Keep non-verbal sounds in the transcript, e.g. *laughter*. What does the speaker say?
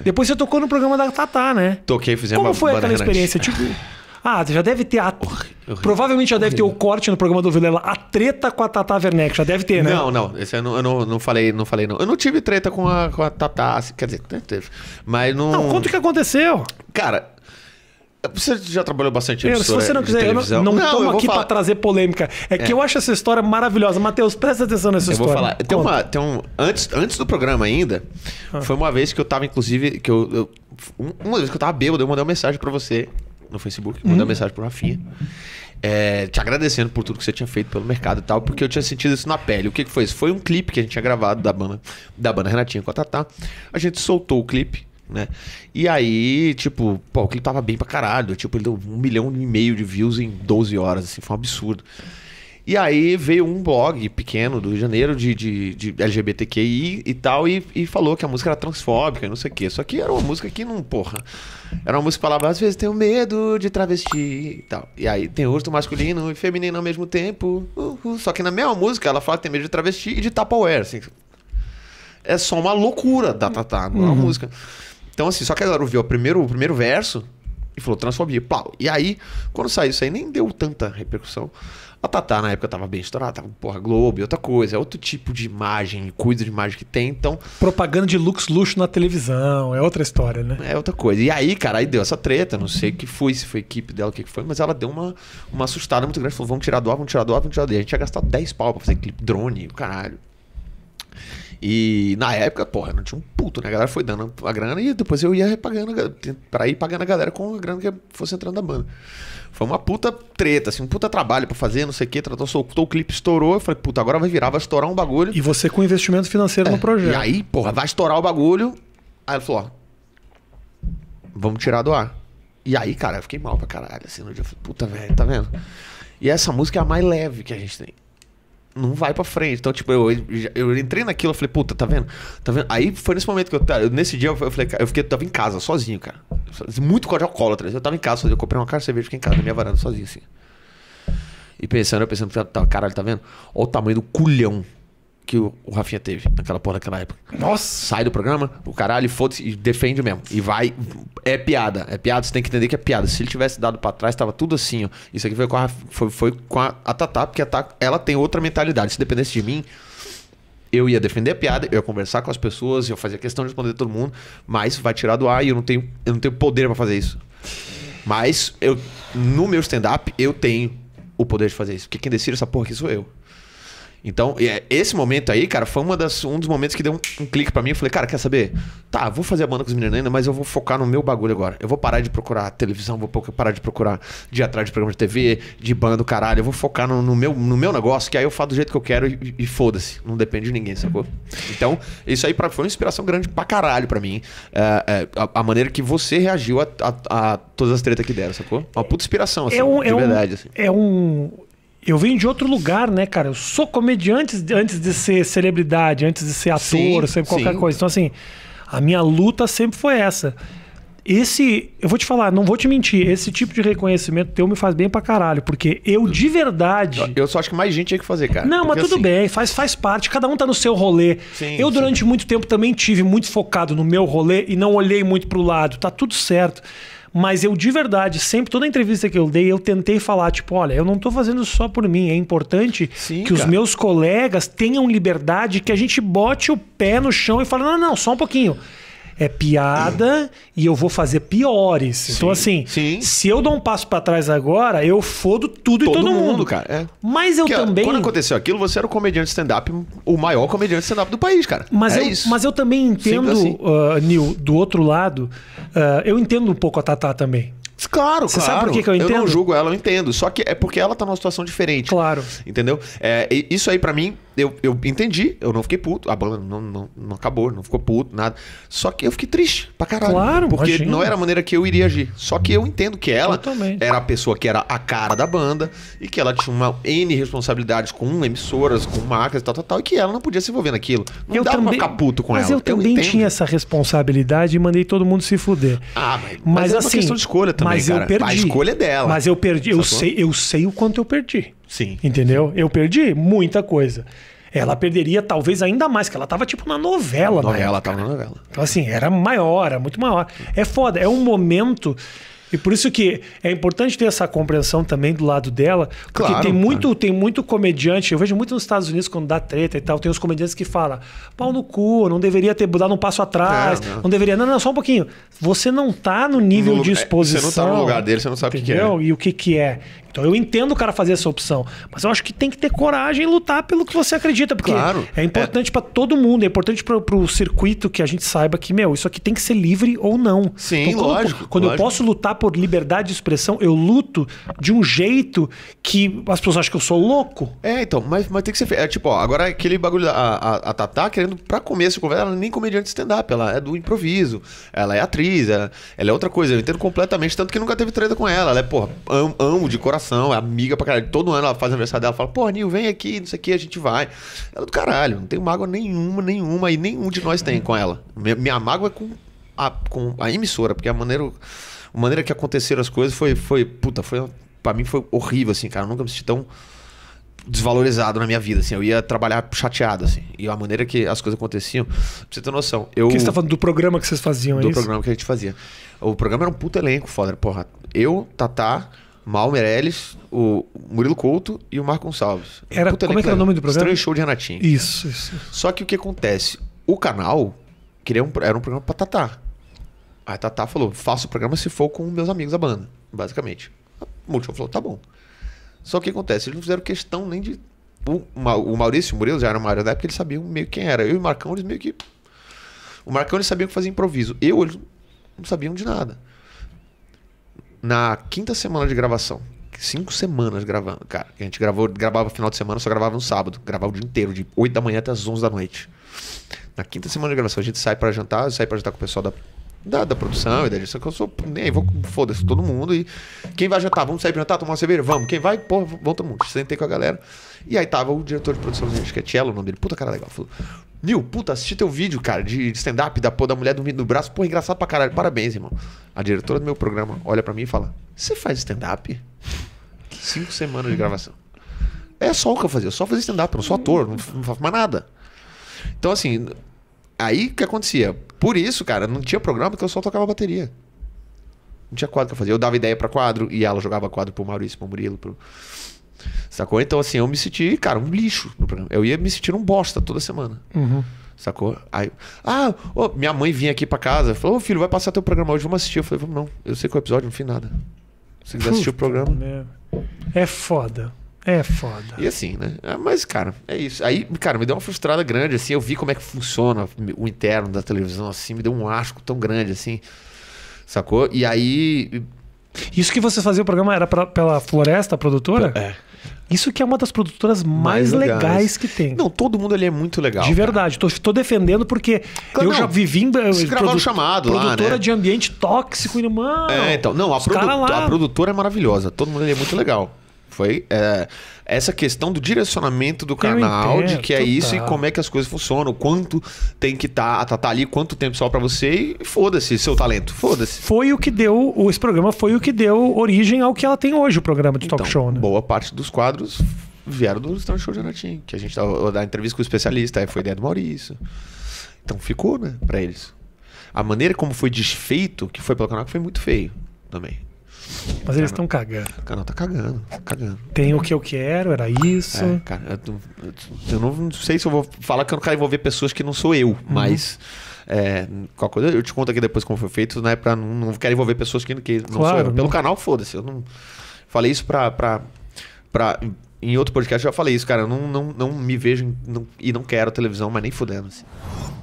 É. Depois você tocou no programa da Tatá, né? Toquei, fizemos Como foi aquela experiência? Tipo. *laughs* Ah, já deve ter. A... Horrível. Provavelmente já deve ter o corte no programa do Vilela. A treta com a Tata Werneck. Já deve ter, né? Não, não. Esse eu não, eu não, não falei, não falei, não. Eu não tive treta com a, com a Tata. Quer dizer, teve. Mas não. Não, conta o que aconteceu. Cara, é, você já trabalhou bastante em eu, Se você não quiser, eu não, não, aqui para trazer polêmica. É, é, que eu acho essa história maravilhosa. Matheus, presta atenção nessa eu história. Eu vou falar. Tem uma, tem um, antes, antes do programa ainda, ah. foi uma vez que eu tava, inclusive, que eu, eu uma vez que eu tava bêbado, eu mandei uma mensagem para você no Facebook, mandei hum. uma mensagem o Rafinha. É, eh, te agradecendo por tudo que você tinha feito pelo mercado e tal, porque eu tinha sentido isso na pele. O que, que foi isso? Foi um clipe que a gente tinha gravado da banda, da banda Renatinha com a Tatá. A gente soltou o clipe né? E aí, tipo, pô, o clipe tava bem pra caralho. Tipo, ele deu um milhão e meio de views em 12 horas, assim, foi um absurdo. E aí veio um blog pequeno do Rio de Janeiro de, de, de LGBTQI e tal, e, e, falou que a música era transfóbica e não sei o quê. Só que era uma música que não, porra. Era uma música que falava, às vezes tenho medo de travesti e tal. E aí tem rosto masculino e feminino ao mesmo tempo. Uh, uh. Só que na mesma música ela fala que tem medo de travesti e de Tupperware. Assim. É só uma loucura da Tatá, não é uma uhum. música. Então, assim, só que a galera ouviu o primeiro, o primeiro verso e falou transfobia. Pau. E aí, quando saiu isso aí, nem deu tanta repercussão. A Tatá, na época, tava bem estourada, tava, porra, Globo e outra coisa. É outro tipo de imagem, cuida de imagem que tem, então... Propaganda de luxo, luxo na televisão, é outra história, né? É outra coisa. E aí, cara, aí deu essa treta, não sei o que foi, se foi equipe dela, o que foi, mas ela deu uma, uma assustada muito grande, falou, vamos tirar do ar, vamos tirar do ar, vamos tirar do ar. A gente ia gastar 10 pau pra fazer clipe drone, o caralho. E na época, porra, não tinha um puto, né? A galera foi dando a grana e depois eu ia repagando pra ir pagando a galera com a grana que fosse entrando da banda. Foi uma puta treta, assim, um puta trabalho pra fazer, não sei o que. Tratou, soltou o clipe, estourou. Eu falei, puta, agora vai virar, vai estourar um bagulho. E você com investimento financeiro é, no projeto. E aí, porra, vai estourar o bagulho. Aí ela falou, ó, vamos tirar do ar. E aí, cara, eu fiquei mal pra caralho, assim, no dia. Eu falei, puta, velho, tá vendo? E essa música é a mais leve que a gente tem não vai pra frente. Então, tipo, eu, eu entrei naquilo, eu falei, puta, tá vendo? Tá vendo? Aí foi nesse momento que eu. Tá, nesse dia eu falei, eu fiquei, eu tava em casa, sozinho, cara. Muito código alcoólatra. Eu tava em casa, eu comprei uma cara de cerveja, fiquei em casa, na minha varanda, sozinho, assim. E pensando, eu pensando, caralho, tá vendo? Olha o tamanho do culhão que o, o Rafinha teve naquela porra daquela época. Nossa, sai do programa, o caralho, foda-se, e defende mesmo. E vai. É piada. É piada, você tem que entender que é piada. Se ele tivesse dado para trás, tava tudo assim, ó. Isso aqui foi com a, foi, foi com a, a Tatá, porque a ela tem outra mentalidade. Se dependesse de mim, eu ia defender a piada, eu ia conversar com as pessoas, eu fazia questão de responder todo mundo, mas vai tirar do ar e eu não tenho, eu não tenho poder para fazer isso. Mas eu, no meu stand-up, eu tenho o poder de fazer isso. Porque quem decide essa porra aqui sou eu. Então, é esse momento aí, cara, foi uma das, um dos momentos que deu um, um clique para mim. Eu falei, cara, quer saber? Tá, vou fazer a banda com os meninos ainda, mas eu vou focar no meu bagulho agora. Eu vou parar de procurar televisão, vou parar de procurar de atrás de programa de TV, de banda, do caralho. Eu vou focar no, no meu, no meu negócio, que aí eu faço do jeito que eu quero e, e foda-se. Não depende de ninguém, sacou? Então, isso aí pra, foi uma inspiração grande pra caralho pra mim. É, é, a, a, maneira que você reagiu a, a, a todas as tretas que deram, sacou? Uma puta inspiração, assim, é um, é de verdade. Um, assim. É um eu venho de outro lugar, né, cara? Eu sou comediante antes de ser celebridade, antes de ser ator, sempre qualquer sim. coisa. Então, assim, a minha luta sempre foi essa. Esse, eu vou te falar, não vou te mentir, esse tipo de reconhecimento teu me faz bem pra caralho, porque eu de verdade. Eu só acho que mais gente tinha que fazer, cara. Não, mas tudo assim... bem, faz, faz parte, cada um tá no seu rolê. Sim, eu, durante muito tempo, também tive muito focado no meu rolê e não olhei muito pro lado, tá tudo certo. Mas eu, de verdade, sempre, toda entrevista que eu dei, eu tentei falar, tipo, olha, eu não tô fazendo só por mim. É importante Sim, que cara. os meus colegas tenham liberdade, que a gente bote o pé no chão e fale, não, não, só um pouquinho é piada e eu vou fazer piores. Então, sim, então, assim, sim. se eu dou um passo para trás agora, eu fodo tudo todo e todo mundo. mundo. cara. É. Mas eu Porque, também. Quando aconteceu aquilo, você era o comediante stand-up, o maior comediante stand-up do país, cara. Mas, é eu, isso. mas eu também entendo, assim. uh, Nil, do outro lado, uh, eu entendo um pouco a Tatá também. Claro, Você claro. sabe por que, que, eu entendo? Eu não julgo ela, eu entendo. Só que é porque ela tá numa situação diferente. Claro. Entendeu? É, isso aí para mim, eu, eu entendi, eu não fiquei puto. A banda não, não, não, acabou, não ficou puto, nada. Só que eu fiquei triste pra caralho. Claro, Porque imagina. não era a maneira que eu iria agir. Só que eu entendo que ela era a pessoa que era a cara da banda e que ela tinha uma N responsabilidades com emissoras, com marcas e tal, tal, tal, e que ela não podia se envolver naquilo. Não eu dava também, pra ficar puto com mas ela. Mas eu também eu tinha essa responsabilidade e mandei todo mundo se fuder. Ah, mas, mas, mas é assim, uma questão de escolha também mas cara. eu perdi. A escolha é dela. Mas eu perdi. Eu sei, eu sei o quanto eu perdi. Sim. Entendeu? Eu perdi muita coisa. Ela perderia talvez ainda mais, que ela tava tipo na novela. Novela, época, tava na novela. Então assim, era maior, era muito maior. É foda. É um momento e por isso que é importante ter essa compreensão também do lado dela, porque claro, tem, muito, claro. tem muito comediante, eu vejo muito nos Estados Unidos quando dá treta e tal, tem os comediantes que falam, pau no cu, não deveria ter dado um passo atrás, é, não. não deveria... Não, não, só um pouquinho. Você não tá no nível no, de exposição. É, você não tá no lugar dele, você não sabe o que, que é. E o que, que é. Então eu entendo o cara fazer essa opção, mas eu acho que tem que ter coragem e lutar pelo que você acredita, porque claro, é importante é... para todo mundo, é importante para o circuito que a gente saiba que, meu, isso aqui tem que ser livre ou não. Sim, então, quando, lógico. Quando lógico. eu posso lutar por liberdade de expressão, eu luto de um jeito que as pessoas acham que eu sou louco. É, então, mas, mas tem que ser feito. É tipo, ó, agora aquele bagulho, da, a, a Tatá querendo, pra começo de conversa, ela nem comediante stand-up, ela é do improviso, ela é atriz, ela, ela, é outra coisa, eu entendo completamente, tanto que nunca teve treta com ela, ela é, porra, am, amo de coração relação, é amiga pra caralho. Todo ano ela faz aniversário dela, fala, pô, Nil, vem aqui, não sei o que, a gente vai. Ela é do caralho, não tenho mágoa nenhuma, nenhuma, e nenhum de nós tem com ela. Minha mágoa é com a, com a emissora, porque a maneira, a maneira que aconteceram as coisas foi, foi puta, foi, pra mim foi horrível, assim, cara. Eu nunca me senti tão desvalorizado na minha vida, assim. Eu ia trabalhar chateado, assim. E a maneira que as coisas aconteciam, pra você ter noção. Eu, que você tá falando do programa que vocês faziam, é Do programa que a gente fazia. O programa era um puto elenco, foda. Porra, eu, Tatá, Mal Meirelles, o Murilo Couto e o Marco Gonçalves. Era, Puta como é que era o nome do programa? Estranho Show de Renatinho. Isso, isso. Só que o que acontece? O canal queria é um, era um programa pra Tatá. Aí a Tatá falou, faço o programa se for com meus amigos da banda, basicamente. O Multishow falou, tá bom. Só que o que acontece? Eles não fizeram questão nem de... O, o Maurício e o Murilo já eram maiores da época, eles sabiam meio quem era. Eu e o Marcão, eles meio que... O Marcão, eles sabiam que fazia improviso. Eu, eles não sabiam de nada na quinta semana de gravação. Cinco semanas gravando, cara. A gente gravou, gravava final de semana, só gravava no sábado. Gravava o dia inteiro, de 8 da manhã até as 11 da noite. Na quinta semana de gravação, a gente sai para jantar, sai para jantar com o pessoal da, da, da produção e da direção, que eu sou. Nem aí, vou, foda-se, todo mundo. E quem vai jantar? Vamos sair pra jantar, tomar uma cerveja? Vamos. Quem vai? Pô, vamos todo mundo. Sentei com a galera. E aí tava o diretor de produção, acho que é Tielo o nome dele. Puta cara legal. Falou: Nil, puta, assisti teu vídeo, cara, de stand-up da, da mulher dormindo no braço. Porra, engraçado pra caralho. Parabéns, irmão. A diretora do meu programa olha para mim e fala: Você faz stand-up? Cinco semanas de gravação. É só o que eu fazia, eu só fazia stand-up, eu não sou ator, não, faço mais nada. Então, assim, aí que acontecia? Por isso, cara, não tinha programa que eu só tocava bateria. Não tinha quadro que eu fazia, Eu dava ideia para quadro e ela jogava quadro pro Maurício, pro Murilo, pro. Sacou? Então, assim, eu me senti, cara, um lixo no programa. Eu ia me sentir um bosta toda semana. Uhum. Sacou? Aí, ah, oh, minha mãe vinha aqui pra casa. Falou, ô oh, filho, vai passar teu programa hoje, vamos assistir. Eu falei, vamos não. Eu sei qual é episódio, não fiz nada. Se quiser assistir Puta o programa. Meu. É foda. É foda. E assim, né? Ah, mas, cara, é isso. Aí, cara, me deu uma frustrada grande, assim. Eu vi como é que funciona o interno da televisão, assim. Me deu um asco tão grande, assim. Sacou? E aí. Isso que você fazia o programa era pra, pela Floresta, produtora? É. Isso que é uma das produtoras mais, mais legais. legais. que tem. Não, todo mundo ali é muito legal. De verdade, estou tô, tô defendendo porque claro, eu não, já vivi em produ chamado produtora lá, né? de ambiente tóxico e É, então, não, a, produ lá. a produtora é maravilhosa, todo mundo ali é muito legal. Foi é, essa questão do direcionamento do canal, entendo, de que é isso e tá. como é que as coisas funcionam, quanto tem que estar tá, tá, tá ali, quanto tempo só para você e foda-se seu talento, foda-se. Foi o que deu, esse programa foi o que deu origem ao que ela tem hoje, o programa de então, talk show, né? Boa parte dos quadros vieram do Stand Show de que a gente tava dar entrevista com o especialista, aí foi ideia do Maurício. Então ficou, né, pra eles. A maneira como foi desfeito, que foi pelo canal, foi muito feio também. Mas eles estão cagando. O canal tá cagando, cagando. Tem o que eu quero, era isso. É, cara, eu, eu, não sei se eu vou falar que eu não quero envolver pessoas que não sou eu, uhum. mas. É, qualquer coisa, eu te conto aqui depois como foi feito, né? Pra não, não quero envolver pessoas que, que não claro, sou eu. Pelo não... canal, foda-se. Eu não. Falei isso pra. pra, pra em outro podcast eu já falei isso, cara. Eu não, não, não me vejo não, e não quero televisão, mas nem fudendo. Assim.